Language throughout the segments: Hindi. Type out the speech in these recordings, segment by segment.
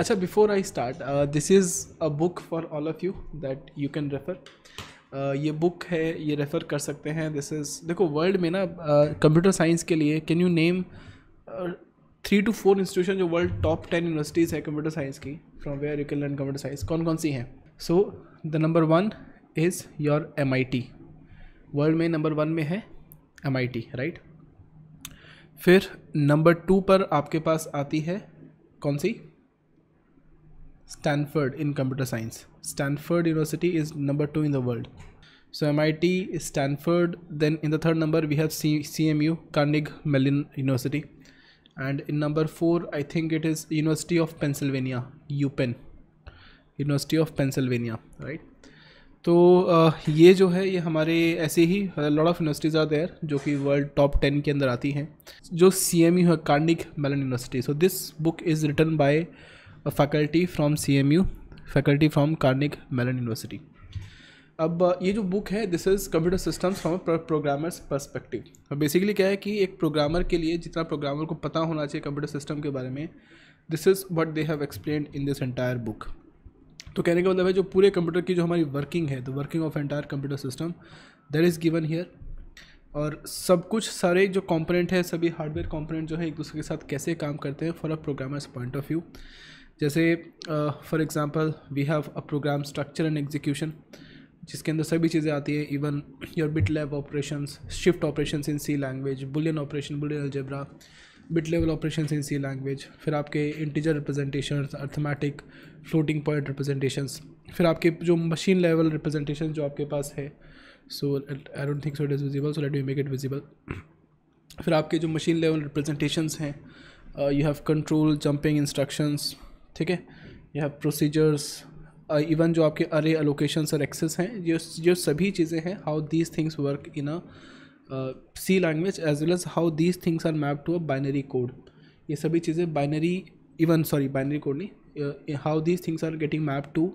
अच्छा before I start this is a book for all of you that you can refer ये बुक है ये रेफ़र कर सकते हैं दिस इज़ देखो वर्ल्ड में ना कंप्यूटर uh, साइंस के लिए can you name three to four institution जो वर्ल्ड टॉप टेन यूनिवर्सिटीज़ है कंप्यूटर साइंस की from where you can learn computer science कौन कौन सी हैं so the number one is your M world में नंबर वन में है एम राइट फिर नंबर टू पर आपके पास आती है कौन सी Stanford in computer science. Stanford University is number two in the world. So MIT, Stanford. Then in the third number we have C- CMU, Carnegie Mellon University, and in number four I think it is University of Pennsylvania, UPenn, University of Pennsylvania, right? तो ये जो है ये हमारे ऐसे ही lot of universities are there जो कि वर्ल्ड टॉप टेन के अंदर आती हैं जो सी एम यू है Carnegie Mellon University so this book is written by C M U faculty from Carnegie Mellon University अब uh, ये जो बुक है this is computer systems from programmers perspective और बेसिकली क्या है कि एक प्रोग्रामर के लिए जितना प्रोग्रामर को पता होना चाहिए कंप्यूटर सिस्टम के बारे में this is what they have explain in this entire book तो कहने का मतलब है जो पूरे कंप्यूटर की जो हमारी वर्किंग है the working of entire computer system that is given here और सब कुछ सारे जो कंपोनेंट है सभी हार्डवेयर कंपोनेंट जो है एक दूसरे के साथ कैसे काम करते हैं for a programmers point of view जैसे for example we have a program structure and execution जिसके अंदर सभी चीज़ें आती है even your bit lev operation shift operation in C language Boolean operation Boolean algebra bit level operation in C language फिर आपके integer representation arithmetic floating point representation फिर आपके जो मशीन लेवल रिप्रेजेंटेशन जो आपके पास है so I don't think so it is visible so let we make it visible फिर आपके जो मशीन लेवल रिप्रेजेंटेशंस हैं you have control jumping instructions ठीक है या प्रोसीजर्स इवन जो आपके अरे अलोकेशन और एक्सेस हैं ये जो सभी चीज़ें हैं how these things work in a C language as well as how these things are map to a binary code ये सभी चीज़ें binary even sorry binary code नहीं how these things are getting map to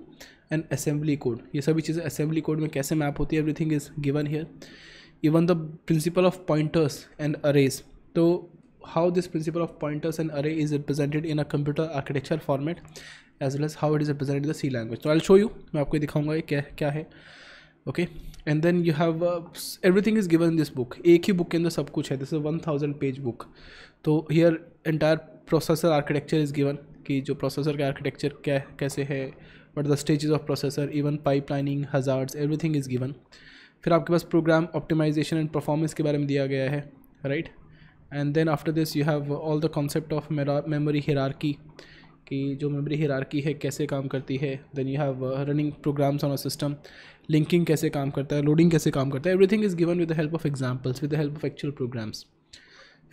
an assembly code ये सभी चीज़ें असेंबली कोड में कैसे मैप होती है everything is given here even the principle of pointers and arrays तो how this principle of pointers and array is represented in a computer architecture format as well as how it is represented in the C language. So I'll show you. मैं आपको दिखाऊंगा क्या क्या है okay and then you have everything is given this book एक ही बुक के अंदर सब कुछ है this is one thousand page book तो here entire processor architecture is given कि जो प्रोसेसर का आर्किटेक्चर क्या कैसे है what the stages of processor even pipelining hazard everything is given फिर आपके पास प्रोग्राम ऑप्टिमाइजेशन एंड परफॉर्मेंस के बारे में दिया गया है right right? And then after this you have all the concept of memory hierarchy कि जो मेमोरी हिरारकी है कैसे काम करती है then you have running programs on a system linking कैसे काम करता है लोडिंग कैसे काम करता है everything is given with the help of examples with the help of actual programs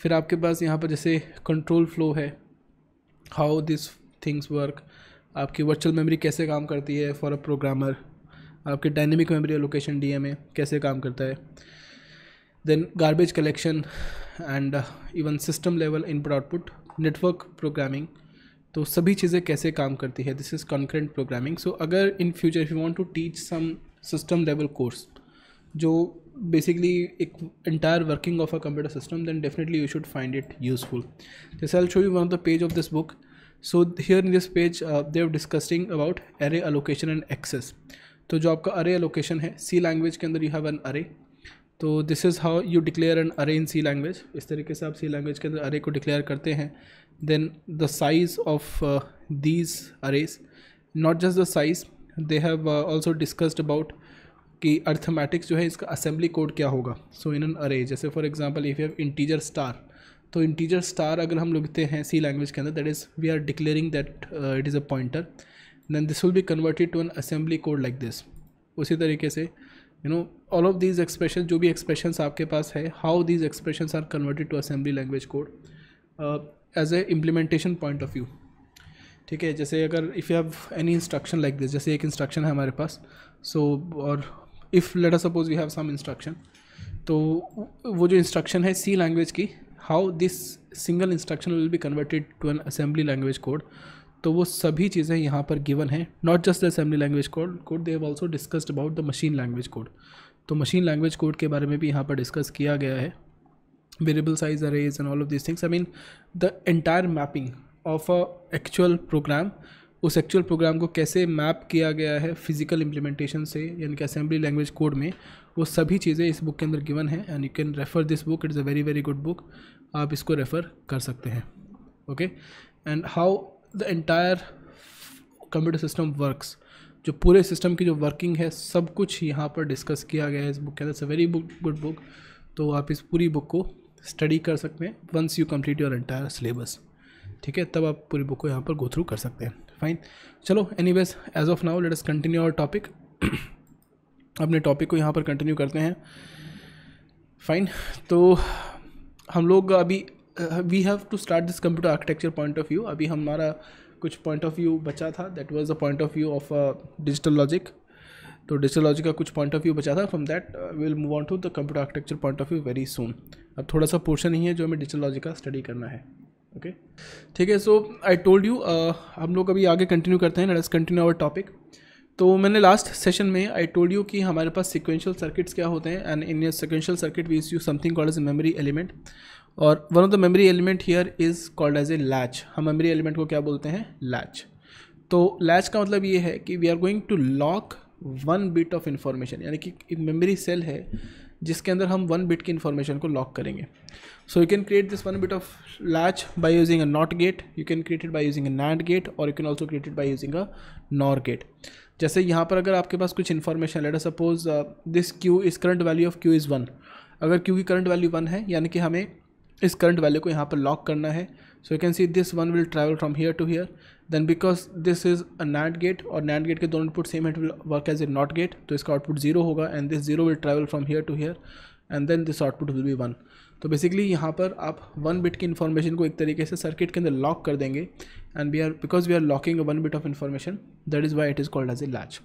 फिर आपके पास यहाँ पर जैसे कंट्रोल फ्लो है हाउ दिस थिंग्स वर्क आपकी वर्चुअल मेमोरी कैसे काम करती है फॉर अ प्रोग्रामर आपके डायनेमिक मेमोरी लोकेशन डी कैसे काम करता है then garbage collection and uh, even system level input output network programming तो सभी चीज़ें कैसे काम करती है this is concurrent programming so अगर in future you want to teach some system level course जो बेसिकली एक entire working of a computer system then definitely you should find it useful this I show you one of the page of this book so here in this page they are discussing about array allocation and access तो जो आपका अरे अलोकेशन है सी लैंग्वेज के अंदर यू हैव एन अरे तो this is how you declare an array in C language इस तरीके से आप सी लैंग्वेज के अंदर अरे को डिक्लेयर करते हैं then the size of these arrays not just the size they have also discussed about कि अर्थमेटिक्स जो है इसका असेंबली कोड क्या होगा सो इन एन अरे जैसे for example if you have integer star तो इंटीजर स्टार अगर हम लिखते हैं सी लैंग्वेज के अंदर that is we are declaring that it is a pointer then this will भी converted to an assembly code like this उसी तरीके से you know all of these expression जो भी एक्सप्रेशन आपके पास है how these expression are converted to assembly language code as a implementation point of view ठीक है जैसे अगर if you have any instruction like this जैसे एक इंस्ट्रक्शन है हमारे पास सो और if let suppose we have some instruction तो वो जो इंस्ट्रक्शन है सी लैंग्वेज की how this single instruction will be converted to an assembly language code तो वो सभी चीज़ें यहाँ पर गिवन हैं not just the assembly language code code they have also discussed about the machine language code तो मशीन लैंग्वेज कोड के बारे में भी यहाँ पर डिस्कस किया गया है variable size arrays and all of this things I mean the entire mapping of a actual program उस एक्चुअल प्रोग्राम को कैसे मैप किया गया है फिजिकल इम्प्लीमेंटेशन से यानी कि असेंबली लैंग्वेज कोड में वो सभी चीज़ें इस बुक के अंदर गिवन है and you can refer this book it's a very very good book आप इसको रेफ़र कर सकते हैं okay and how the entire computer system works जो पूरे सिस्टम की जो वर्किंग है सब कुछ यहाँ पर डिस्कस किया गया है इस बुक के अंदर वेरी बुक गुड बुक तो आप इस पूरी बुक को स्टडी कर सकते हैं once you complete your entire syllabus ठीक है तब आप पूरी बुक को यहाँ पर गो थ्रू कर सकते हैं फाइन चलो anyways as of now let us continue our topic अपने टॉपिक को यहाँ पर कंटिन्यू करते हैं फाइन तो हम लोग अभी we have to start this computer architecture point of view अभी हमारा कुछ पॉइंट ऑफ व्यू बचा था that was the point of view of digital logic तो डिजिटल लॉजिक का कुछ पॉइंट ऑफ व्यू बचा था from that will move on to the computer architecture point of view very soon अब थोड़ा सा पोर्शन ही है जो हमें डिजिटल लॉजिक का स्टडी करना है ओके ठीक है सो आई टोल्ड यू हम लोग अभी आगे कंटिन्यू करते हैं let us continue our topic तो मैंने लास्ट सेशन में आई टोल्ड यू कि हमारे पास सिक्वेंशियल सर्किट्स क्या होते हैं and in sequential circuit we use something called as memory element और one of the memory element here is called as a latch हम मेमोरी एलिमेंट को क्या बोलते हैं लैच तो लैच का मतलब ये है कि we are going to lock one bit of information यानी कि एक मेमोरी सेल है जिसके अंदर हम वन बिट की इन्फॉर्मेशन को लॉक करेंगे so you can create this one bit of latch by using a not gate you can create it by using a nand gate और you can also create it by using a nor gate जैसे यहाँ पर अगर आपके पास कुछ information letter suppose this Q is current value of Q is one अगर क्यू की करंट वैल्यू वन है यानी कि हमें इस करंट वैल्यू को यहाँ पर लॉक करना है so you can see this one will travel from here to here then because this is a nand gate और नैट गेट के दोनों output same it will work as a not gate तो इसका आउटपुट जीरो होगा and this zero will travel from here to here and then this output will be one तो बेसिकली यहाँ पर आप वन बिट की इन्फॉर्मेशन को एक तरीके से सर्किट के अंदर लॉक कर देंगे and we are because we are locking one bit of information that is why it is called as a latch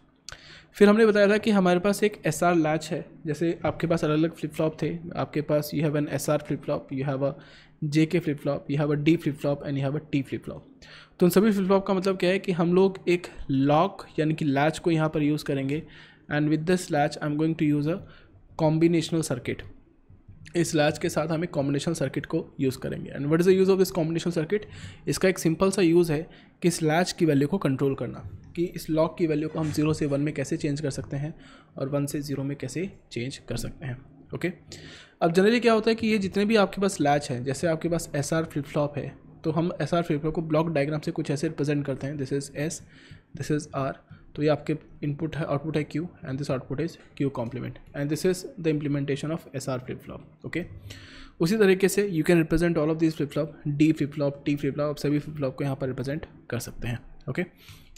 फिर हमने बताया था कि हमारे पास एक एस आर लैच है जैसे आपके पास अलग अलग फ्लिप फ्लॉप थे आपके पास you have an S R flip flop you have a J K flip flop you have a D flip flop and you have a T flip flop तो उन सभी फ्लिप फ्लॉप का मतलब क्या है कि हम लोग एक लॉक यानी कि लैच को यहाँ पर यूज़ करेंगे and with this latch I am going to use a combinational circuit इस लैच के साथ हम एक कॉम्बिनेशन सर्किट को यूज़ करेंगे and what is the use of this combination circuit इसका एक सिंपल सा यूज़ है कि इस लैच की वैल्यू को कंट्रोल करना कि इस लॉक की वैल्यू को हम जीरो से वन में कैसे चेंज कर सकते हैं और वन से ज़ीरो में कैसे चेंज कर सकते हैं ओके okay? अब जनरली क्या होता है कि ये जितने भी आपके पास लैच हैं जैसे आपके पास एस आर फ्लिप फ्लॉप है तो हम एस आर फ्लिप फ्लॉप को ब्लॉक डायग्राम से कुछ ऐसे रिप्रेजेंट करते हैं this is S this is R तो ये आपके इनपुट है आउटपुट है Q and this output is Q complement and this is the implementation of S R flip flop okay उसी तरीके से you can represent all of this flip flop D flip flop T flip flop सभी फ्लिप फ्लॉप को यहाँ पर रिप्रेजेंट कर सकते हैं okay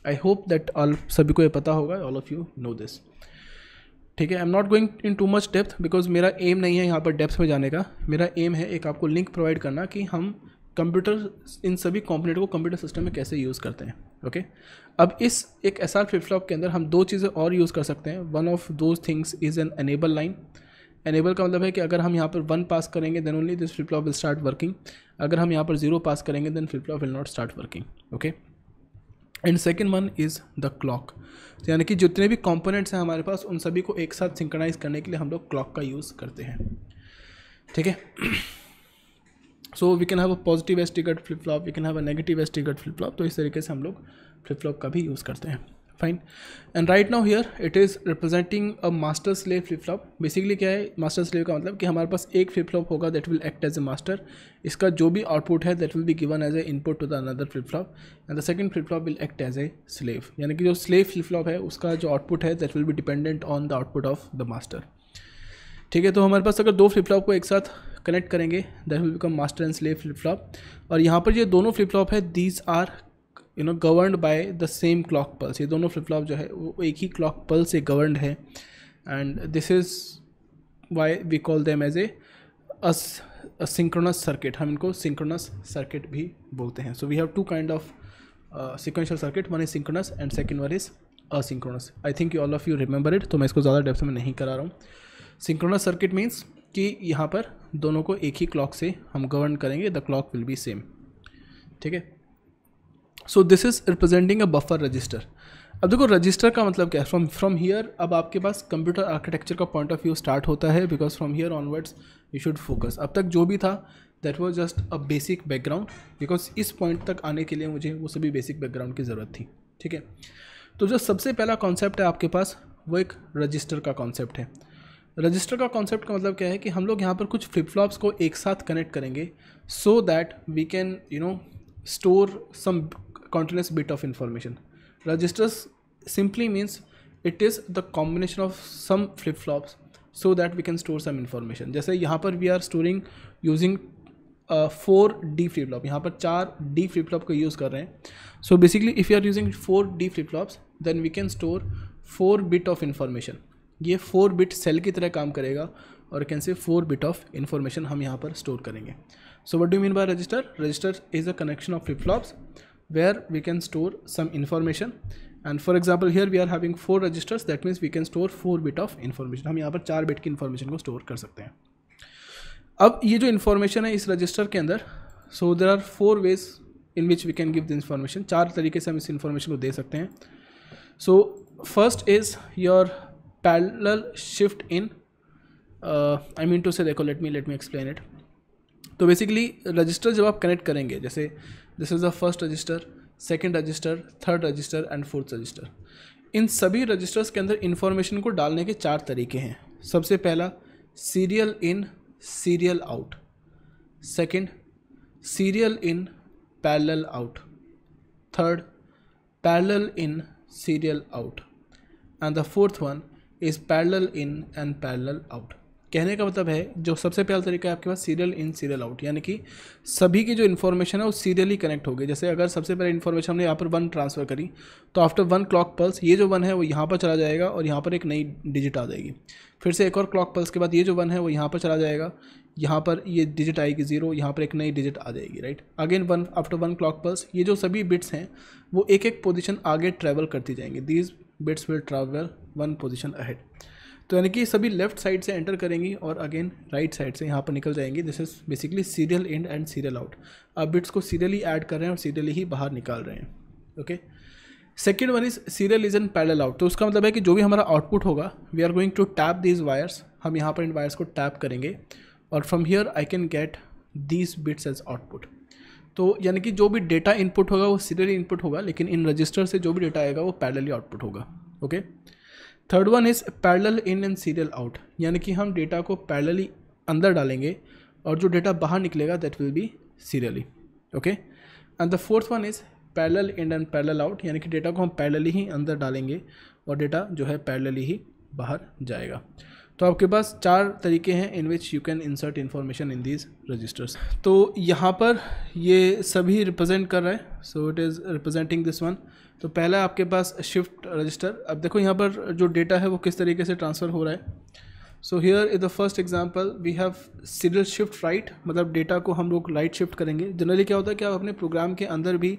I hope that all सभी को ये पता होगा all of you know this ठीक है I am not going in too much depth because मेरा एम नहीं है यहाँ पर डेप्थ में जाने का मेरा एम है एक आपको लिंक प्रोवाइड करना कि हम कंप्यूटर इन सभी कॉम्पोनेट को कंप्यूटर सिस्टम में कैसे यूज़ करते हैं ओके अब इस एक एस आर फ्लिप फ्लॉप के अंदर हम दो चीज़ें और यूज़ कर सकते हैं one of those things is an enable line enable का मतलब है कि अगर हम यहाँ पर वन पास करेंगे then only this flip flop will start working अगर हम यहाँ पर जीरो पास करेंगे then flip flop will not start working okay and second one is the clock यानी कि जितने भी कॉम्पोनेंट्स हैं हमारे पास उन सभी को एक साथ सिंकनाइज करने के लिए हम लोग क्लॉक का यूज़ करते हैं ठीक है so we can have a positive edge triggered flip flop we can have a negative edge triggered flip flop तो इस तरीके से हम लोग फ्लिप फ्लॉप का भी यूज़ करते हैं fine and right now here it is representing a master slave flip flop basically क्या है मास्टर स्लेव का मतलब कि हमारे पास एक फ्लिप फ्लॉप होगा that will act as a master इसका जो भी आउटपुट है that will be given as a input to the another flip flop and the second flip flop will act as a slave यानी कि जो स्लेव फ्लिप फ्लॉप है उसका जो आउटपुट है that will be dependent on the output of the master ठीक है तो हमारे पास अगर दो फ्लिप फ्लॉप को एक साथ कनेक्ट करेंगे that will become master and slave flip flop और यहाँ पर ये दोनों फ्लिप फ्लॉप है these are you know governed by the same clock pulse ये दोनों फ्लिप फ्लॉप जो है वो एक ही क्लॉक पल्स से गवर्नड है and this is why we call them as a synchronous circuit हम इनको सिंक्रोनस सर्किट भी बोलते हैं so we have two kind of sequential circuit one is synchronous and second one is asynchronous I think you all of you remember it तो मैं इसको ज़्यादा डेप्थ में नहीं करा रहा हूँ सिंक्रोनस सर्किट मीन्स कि यहाँ पर दोनों को एक ही क्लॉक से हम गवर्न करेंगे the clock will be same ठीक है so this is representing a buffer register अब देखो रजिस्टर का मतलब क्या है फ्रॉम फ्रॉम हियर अब आपके पास कंप्यूटर आर्किटेक्चर का पॉइंट ऑफ व्यू स्टार्ट होता है because from here onwards you should focus अब तक जो भी था that was just a basic background because इस पॉइंट तक आने के लिए मुझे वो सभी बेसिक बैकग्राउंड की ज़रूरत थी ठीक है तो जो सबसे पहला कॉन्सेप्ट है आपके पास वो एक रजिस्टर का कॉन्सेप्ट है रजिस्टर का कॉन्सेप्ट का मतलब क्या है कि हम लोग यहाँ पर कुछ फ्लिप फ्लॉप्स को एक साथ कनेक्ट करेंगे so that we can you know store some continuous bit of information registers simply means it is the combination of some flip flops so that we can store some information जैसे यहाँ पर we are storing using four D flip flop यहाँ पर चार डी फ्लिप फ्लॉप को यूज़ कर रहे हैं so basically if you are using four D flip flops then we can store four bit of information ये फोर बिट सेल की तरह काम करेगा और can say four bit of information हम यहाँ पर स्टोर करेंगे so what do mean by register register is a connection of flip flops we can store some information and for example here we are having four registers that means we can store four bit of information हम यहाँ पर चार बिट की इन्फॉर्मेशन को स्टोर कर सकते हैं अब ये जो इन्फॉर्मेशन है इस रजिस्टर के अंदर so there are four ways in which we can give the information चार तरीके से हम इस इन्फॉर्मेशन को दे सकते हैं so first is your parallel shift in I mean to say देखो let me let me explain it तो बेसिकली रजिस्टर जब आप कनेक्ट करेंगे जैसे this is the first register second register third register and fourth register इन सभी रजिस्टर्स के अंदर इन्फॉर्मेशन को डालने के चार तरीके हैं सबसे पहला serial in serial out second serial in parallel out third parallel in serial out and the fourth one is parallel in and parallel out कहने का मतलब है जो सबसे पहला तरीका है आपके पास सीरियल इन सीरियल आउट यानी कि सभी की जो इन्फॉर्मेशन है वो सीरियली कनेक्ट हो गई जैसे अगर सबसे पहले इन्फॉर्मेशन हमने यहाँ पर वन ट्रांसफ़र करी तो आफ्टर वन क्लॉक पल्स ये जो वन है वो यहाँ पर चला जाएगा और यहाँ पर एक नई डिजिट आ जाएगी फिर से एक और क्लॉक पल्स के बाद ये जो वन है वो यहाँ पर चला जाएगा यहाँ पर ये डिजिट आएगी ज़ीरो यहाँ पर एक नई डिजिट आ जाएगी right again one after one clock pulse ये जो सभी बिट्स हैं वो एक एक पोजिशन आगे ट्रेवल करती जाएंगी these bits will travel one position ahead तो यानी कि सभी लेफ्ट साइड से एंटर करेंगी और अगेन राइट साइड से यहाँ पर निकल जाएंगी this is basically serial in and serial out आप बिट्स को सीरियली ऐड कर रहे हैं और सीरियली ही बाहर निकाल रहे हैं okay second one is serial is in parallel out तो उसका मतलब है कि जो भी हमारा आउटपुट होगा we are going to tap these wires हम यहाँ पर इन वायर्स को टैप करेंगे और from here I can get these bits as output तो यानी कि जो भी डेटा इनपुट होगा वो सीरियली इनपुट होगा लेकिन इन रजिस्टर से जो भी डेटा आएगा वो पैरेलली आउटपुट होगा okay third one is parallel in and serial out यानी कि हम डेटा को पैरेलली अंदर डालेंगे और जो डेटा बाहर निकलेगा that will be serially okay and the fourth one is parallel in and parallel out यानी कि डेटा को हम पैरेलली ही अंदर डालेंगे और डेटा जो है पैरेलली ही बाहर जाएगा तो आपके पास चार तरीके हैं in which you can insert information in these registers तो यहाँ पर ये सभी रिप्रेजेंट कर रहे हैं so it is representing this one तो पहला आपके पास शिफ्ट रजिस्टर अब देखो यहाँ पर जो डेटा है वो किस तरीके से ट्रांसफ़र हो रहा है so here is the first example we have serial shift right मतलब डेटा को हम लोग राइट शिफ्ट करेंगे जनरली क्या होता है कि आप अपने प्रोग्राम के अंदर भी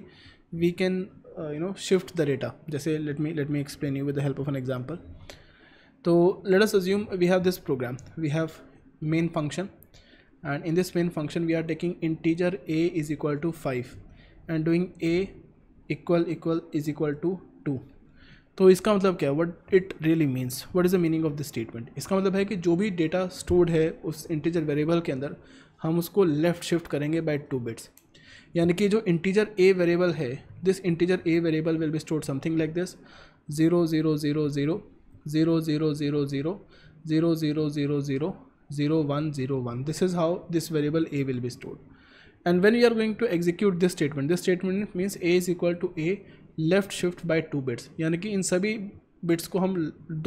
we can you know shift the data जैसे let me let me explain you with the help of an example let us assume we have this program we have main function and in this main function we are taking in integer a is equal to five and doing a equal equal is equal to two तो इसका मतलब क्या है what it really means what is the meaning of this statement इसका मतलब है कि जो भी डेटा स्टोर्ड है उस इंटीजर वेरिएबल के अंदर हम उसको लेफ़्ट शिफ्ट करेंगे बाय टू बिट्स यानी कि जो इंटीजर ए वेरिएबल है this integer a variable will be stored something like this zero zero zero zero zero zero zero zero zero zero zero zero zero one zero one this is how this variable a will be stored and when you are going to execute this statement this statement means a is equal to a left shift by two bits यानी कि इन सभी बिट्स को हम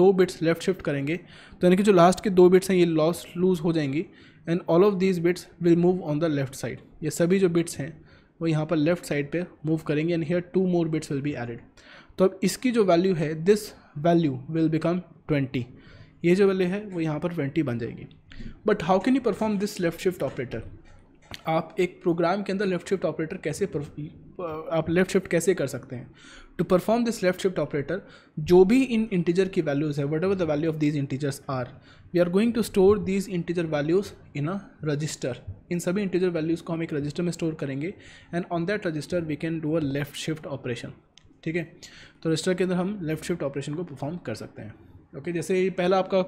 दो बिट्स लेफ्ट शिफ्ट करेंगे तो यानी कि जो लास्ट के दो बिट्स हैं ये लॉस लूज हो जाएंगी and all of these bits will move on the left side ये सभी जो बिट्स हैं वो यहाँ पर लेफ्ट साइड पे मूव करेंगे and here two more bits will be added तो अब इसकी जो वैल्यू है this value will become twenty ये जो वैल्यू है वो यहाँ पर ट्वेंटी बन जाएगी but how can you perform this left shift operator आप एक प्रोग्राम के अंदर लेफ्ट शिफ्ट ऑपरेटर कैसे आप लेफ्ट शिफ्ट कैसे कर सकते हैं to perform this left shift operator जो भी इन इंटीजर की वैल्यूज़ है whatever the value of these integers are we are going to store these integer values in a register इन सभी इंटीजर वैल्यूज़ को हम एक रजिस्टर में स्टोर करेंगे and on that register we can do a left shift operation ठीक है तो रजिस्टर के अंदर हम लेफ्ट शिफ्ट ऑपरेशन को परफॉर्म कर सकते हैं ओके okay, जैसे पहला आपका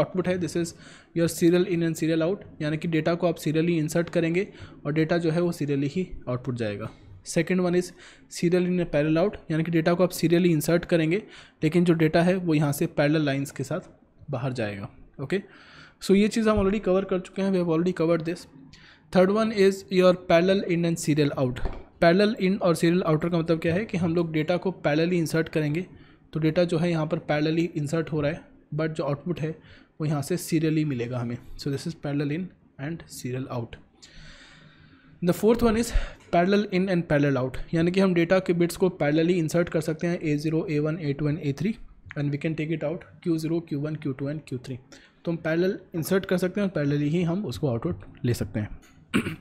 आउटपुट है this is your serial in and serial out यानी कि डेटा को आप सीरियली इंसर्ट करेंगे और डेटा जो है वो सीरियली ही आउटपुट जाएगा second one is serial in parallel out यानी कि डेटा को आप सीरियली इंसर्ट करेंगे लेकिन जो डेटा है वो यहाँ से पैरल लाइन्स के साथ बाहर जाएगा ओके okay? सो so, ये चीज़ हम ऑलरेडी कवर कर चुके हैं we have already covered this third one is your parallel in and serial out parallel in और सीरियल आउटर का मतलब क्या है कि हम लोग डेटा को पैरेलली इंसर्ट करेंगे तो डेटा जो है यहाँ पर पैरेलली इंसर्ट हो रहा है बट जो आउटपुट है वो यहाँ से सीरियली मिलेगा हमें so this is parallel in and serial out the fourth one is parallel in and parallel out यानी कि हम डेटा के बिट्स को पैरेलली इंसर्ट कर सकते हैं a zero a one a two and a three and we can take it out Q zero Q one Q two and Q three तो हम पैरेलल इंसर्ट कर सकते हैं और पैरेलली ही हम उसको आउटपुट ले सकते हैं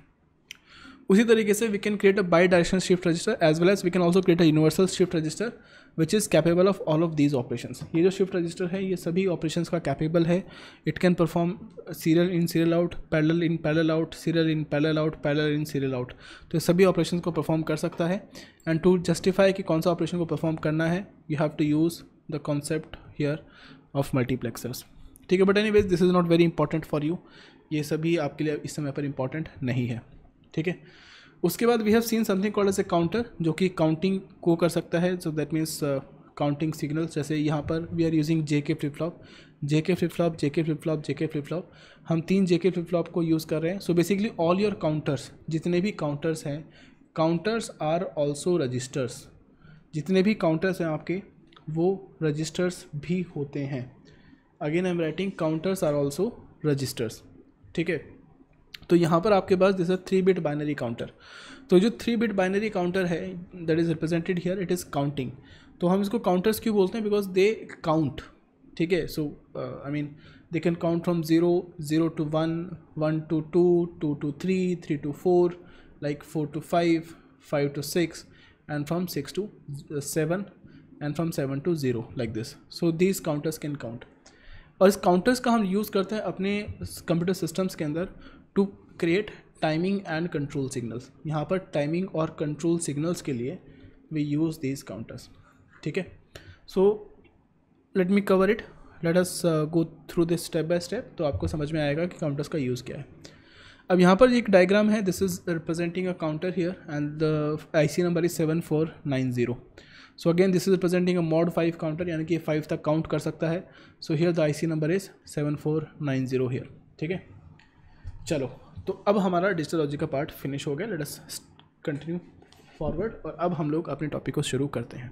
उसी तरीके से we can create a bi direction shift register as well as we can also create a universal shift register which is capable of all of these operation ये जो शिफ्ट रजिस्टर है ये सभी ऑपरेशन का कैपेबल है it can perform serial in serial out parallel in parallel out serial in parallel out parallel in serial out तो ये सभी ऑपरेशन को परफॉर्म कर सकता है एंड टू जस्टिफाई कि कौन सा ऑपरेशन को परफॉर्म करना है you have to use the concept here of multiplexers ठीक है but anyways this is not very important for you ये सभी आपके लिए इस समय पर इंपॉर्टेंट नहीं है ठीक है उसके बाद we have seen something called as a counter जो कि काउंटिंग को कर सकता है so that means counting signals जैसे यहाँ पर we are using J K flip flop J K flip flop J K flip flop J K flip flop हम तीन जे के फ्लिप फ्लॉप को यूज़ कर रहे हैं so basically all your counters जितने भी काउंटर्स हैं काउंटर्स आर ऑल्सो रजिस्टर्स जितने भी काउंटर्स हैं आपके वो रजिस्टर्स भी होते हैं again I am writing counters are also registers ठीक है तो यहाँ पर आपके पास this three bit binary counter तो जो थ्री बिट बाइनरी काउंटर है that is represented here it is counting तो हम इसको काउंटर्स क्यों बोलते हैं बिकॉज दे काउंट ठीक है so I mean they can count from zero zero to one one to two two to three three to four like four to five five to six and from six to seven and from seven to zero like this so this counters can count और इस काउंटर्स का हम यूज़ करते हैं अपने कंप्यूटर सिस्टम्स के अंदर to create timing and control signals यहाँ पर टाइमिंग और कंट्रोल सिग्नल्स के लिए वी यूज़ दीज काउंटर्स ठीक है so let me cover it let us go through this step by step तो आपको समझ में आएगा कि काउंटर्स का यूज़ क्या है अब यहाँ पर एक डायग्राम है this is representing a counter here and the IC number is seven four nine zero so again this is representing a mod five counter यानी कि फाइव तक काउंट कर सकता है so here the IC number is seven four nine zero here ठीक है चलो तो अब हमारा डिस्टोलॉजी का पार्ट फिनिश हो गया लेट अस कंटिन्यू फॉरवर्ड और अब हम लोग अपने टॉपिक को शुरू करते हैं